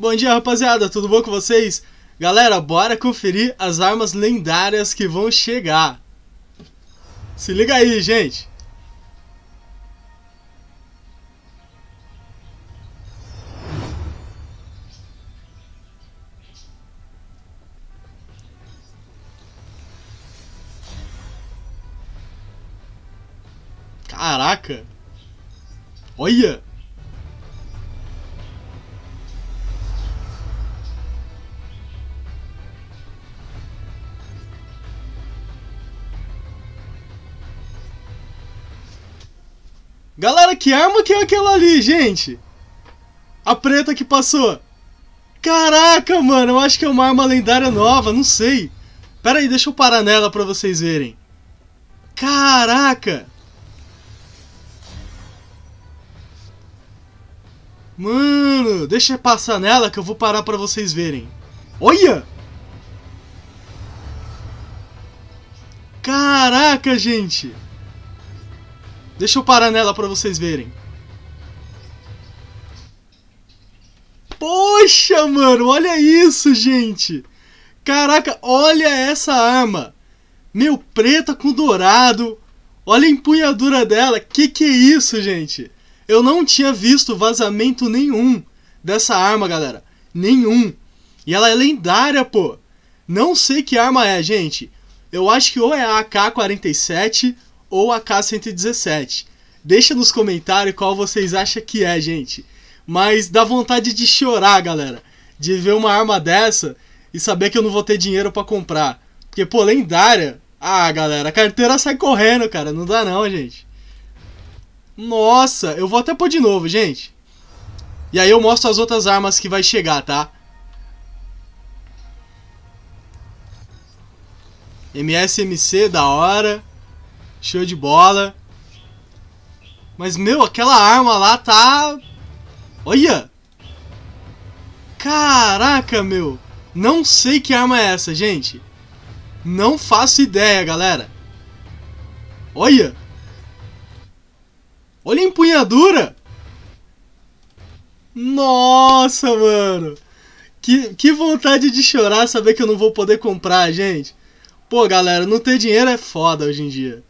Bom dia, rapaziada, tudo bom com vocês? Galera, bora conferir as armas lendárias que vão chegar. Se liga aí, gente! Caraca! Olha! Galera, que arma que é aquela ali, gente? A preta que passou. Caraca, mano, eu acho que é uma arma lendária nova, não sei. Pera aí, deixa eu parar nela pra vocês verem. Caraca! Mano, deixa eu passar nela que eu vou parar pra vocês verem. Olha! Caraca, gente! Deixa eu parar nela pra vocês verem. Poxa, mano, olha isso, gente. Caraca, olha essa arma. Meu, preta com dourado. Olha a empunhadura dela. Que que é isso, gente? Eu não tinha visto vazamento nenhum dessa arma, galera. Nenhum. E ela é lendária, pô. Não sei que arma é, gente. Eu acho que ou é a AK-47 ou a k 117 Deixa nos comentários qual vocês acham que é, gente. Mas dá vontade de chorar, galera. De ver uma arma dessa e saber que eu não vou ter dinheiro para comprar. Porque, pô, lendária. Ah, galera, a carteira sai correndo, cara. Não dá não, gente. Nossa, eu vou até pôr de novo, gente. E aí eu mostro as outras armas que vai chegar, tá? MSMC, da hora. Show de bola. Mas, meu, aquela arma lá tá... Olha! Caraca, meu! Não sei que arma é essa, gente. Não faço ideia, galera. Olha! Olha a empunhadura! Nossa, mano! Que, que vontade de chorar saber que eu não vou poder comprar, gente. Pô, galera, não ter dinheiro é foda hoje em dia.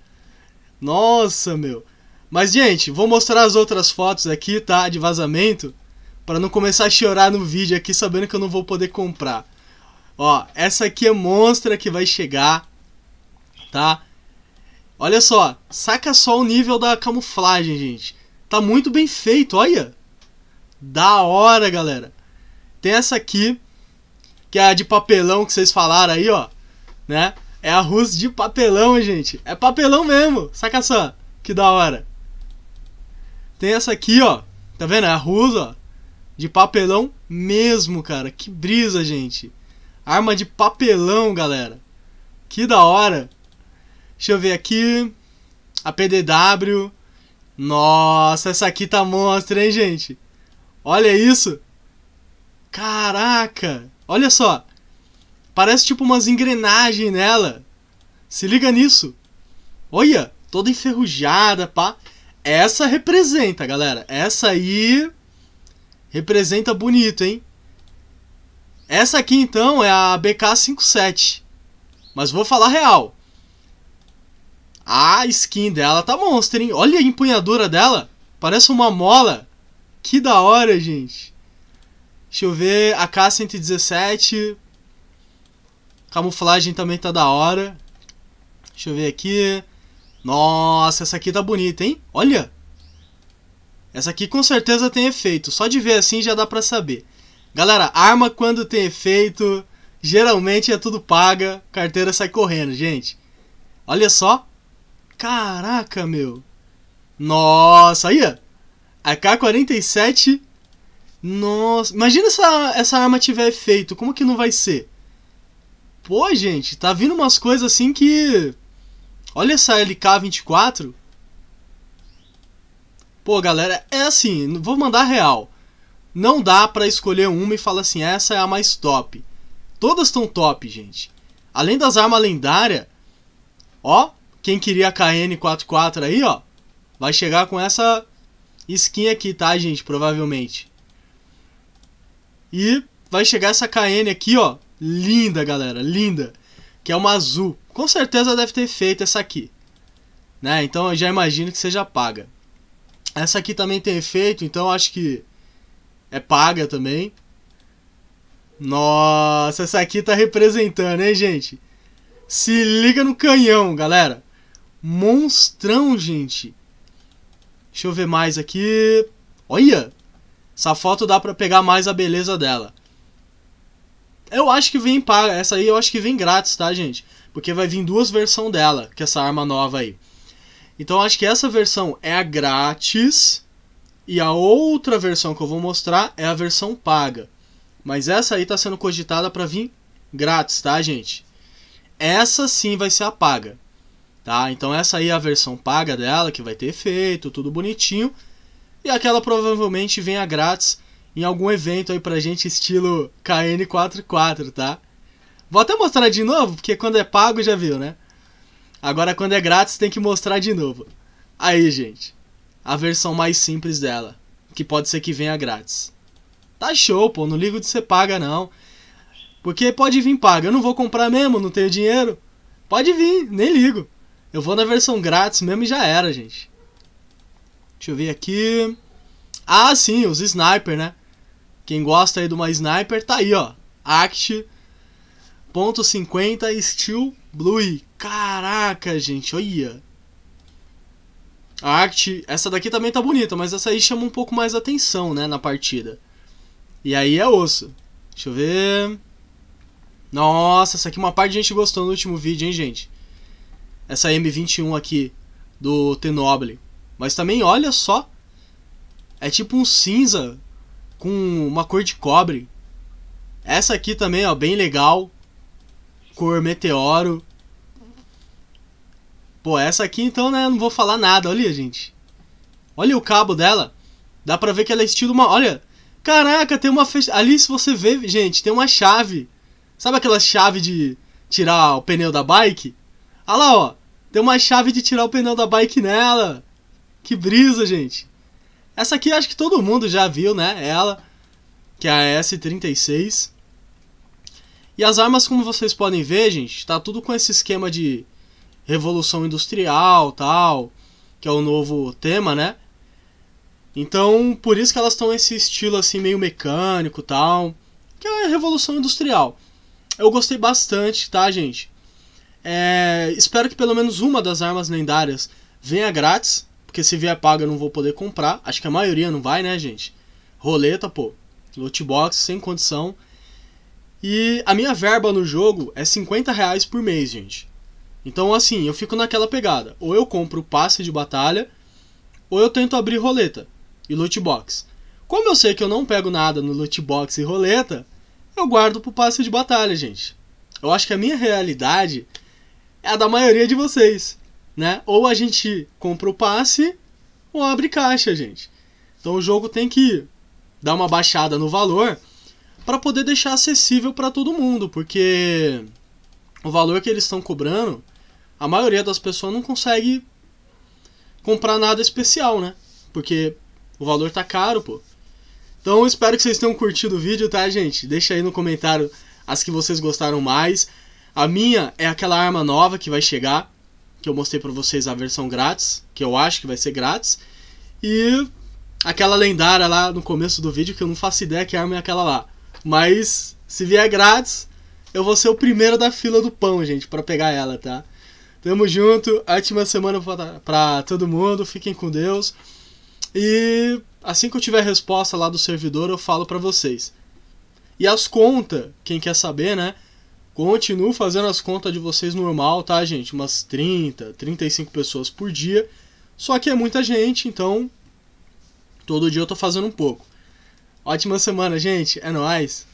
Nossa, meu. Mas, gente, vou mostrar as outras fotos aqui, tá? De vazamento. para não começar a chorar no vídeo aqui, sabendo que eu não vou poder comprar. Ó, essa aqui é monstra que vai chegar. Tá? Olha só. Saca só o nível da camuflagem, gente. Tá muito bem feito, olha. Da hora, galera. Tem essa aqui. Que é a de papelão que vocês falaram aí, ó. Né? É arroz de papelão, gente. É papelão mesmo. Saca só. Que da hora. Tem essa aqui, ó. Tá vendo? É arroz, ó. De papelão mesmo, cara. Que brisa, gente. Arma de papelão, galera. Que da hora. Deixa eu ver aqui. A PDW. Nossa, essa aqui tá monstra, hein, gente? Olha isso. Caraca. Olha só. Parece tipo umas engrenagens nela. Se liga nisso. Olha, toda enferrujada, pá. Essa representa, galera. Essa aí representa bonito, hein? Essa aqui então é a BK57. Mas vou falar real. A skin dela tá monstro, hein? Olha a empunhadura dela. Parece uma mola. Que da hora, gente. Deixa eu ver. A K117. Camuflagem também tá da hora. Deixa eu ver aqui. Nossa, essa aqui tá bonita, hein? Olha! Essa aqui com certeza tem efeito. Só de ver assim já dá pra saber. Galera, arma quando tem efeito, geralmente é tudo paga, carteira sai correndo, gente. Olha só. Caraca, meu. Nossa, aí, ó. AK-47. Nossa, imagina se essa, essa arma tiver efeito, como que não vai ser? Pô, gente, tá vindo umas coisas assim que. Olha essa LK24. Pô, galera, é assim, vou mandar real. Não dá para escolher uma e falar assim, essa é a mais top. Todas estão top, gente. Além das armas lendárias, ó, quem queria a KN44 aí, ó, vai chegar com essa skin aqui, tá, gente? Provavelmente. E vai chegar essa KN aqui, ó, Linda, galera, linda. Que é uma azul. Com certeza deve ter feito essa aqui. Né? Então eu já imagino que seja paga. Essa aqui também tem efeito, então acho que é paga também. Nossa, essa aqui tá representando, hein, gente? Se liga no canhão, galera. Monstrão, gente. Deixa eu ver mais aqui. Olha! Essa foto dá pra pegar mais a beleza dela. Eu acho que vem paga. Essa aí eu acho que vem grátis, tá, gente? Porque vai vir duas versões dela, que é essa arma nova aí. Então eu acho que essa versão é a grátis. E a outra versão que eu vou mostrar é a versão paga. Mas essa aí tá sendo cogitada para vir grátis, tá, gente? Essa sim vai ser a paga. Tá? Então essa aí é a versão paga dela, que vai ter efeito, tudo bonitinho. E aquela provavelmente vem a grátis em algum evento aí pra gente, estilo KN44, tá? Vou até mostrar de novo, porque quando é pago já viu, né? Agora quando é grátis tem que mostrar de novo. Aí, gente. A versão mais simples dela. Que pode ser que venha grátis. Tá show, pô. Não ligo de ser paga, não. Porque pode vir paga. Eu não vou comprar mesmo, não tenho dinheiro. Pode vir, nem ligo. Eu vou na versão grátis mesmo e já era, gente. Deixa eu ver aqui. Ah, sim, os sniper, né? Quem gosta aí de uma sniper, tá aí, ó. Act .50 Steel Blue. Caraca, gente, olha. A Act, essa daqui também tá bonita, mas essa aí chama um pouco mais atenção, né, na partida. E aí é osso. Deixa eu ver. Nossa, essa aqui uma parte de gente gostou no último vídeo, hein, gente. Essa M21 aqui do Tenoble. Mas também, olha só. É tipo um cinza com uma cor de cobre. Essa aqui também, ó, bem legal. Cor meteoro. Pô, essa aqui então, né, não vou falar nada, olha, gente. Olha o cabo dela. Dá pra ver que ela é estilo uma... Olha, caraca, tem uma... Fe... Ali se você vê, gente, tem uma chave. Sabe aquela chave de tirar o pneu da bike? Olha lá, ó. Tem uma chave de tirar o pneu da bike nela. Que brisa, gente. Essa aqui acho que todo mundo já viu, né? Ela, que é a S36. E as armas, como vocês podem ver, gente, tá tudo com esse esquema de revolução industrial, tal, que é o novo tema, né? Então, por isso que elas estão esse estilo assim meio mecânico, tal, que é a revolução industrial. Eu gostei bastante, tá, gente? É, espero que pelo menos uma das armas lendárias venha grátis, porque se vier paga eu não vou poder comprar. Acho que a maioria não vai, né, gente? Roleta, pô. Loot box, sem condição. E a minha verba no jogo é 50 reais por mês, gente. Então, assim, eu fico naquela pegada. Ou eu compro passe de batalha, ou eu tento abrir roleta e loot box. Como eu sei que eu não pego nada no loot box e roleta, eu guardo pro passe de batalha, gente. Eu acho que a minha realidade é a da maioria de vocês. Né? Ou a gente compra o passe ou abre caixa, gente. Então o jogo tem que dar uma baixada no valor para poder deixar acessível para todo mundo, porque o valor que eles estão cobrando, a maioria das pessoas não consegue comprar nada especial, né? Porque o valor tá caro, pô. Então espero que vocês tenham curtido o vídeo, tá, gente? Deixa aí no comentário as que vocês gostaram mais. A minha é aquela arma nova que vai chegar, que eu mostrei para vocês a versão grátis, que eu acho que vai ser grátis. E aquela lendária lá no começo do vídeo que eu não faço ideia que arma é aquela lá. Mas se vier grátis, eu vou ser o primeiro da fila do pão, gente, para pegar ela, tá? Tamo junto, ótima semana pra, todo mundo, fiquem com Deus. E assim que eu tiver resposta lá do servidor, eu falo para vocês. E as contas, quem quer saber, né? Continuo fazendo as contas de vocês normal, tá, gente? Umas 30, 35 pessoas por dia. Só que é muita gente, então todo dia eu tô fazendo um pouco. Ótima semana, gente. É nóis.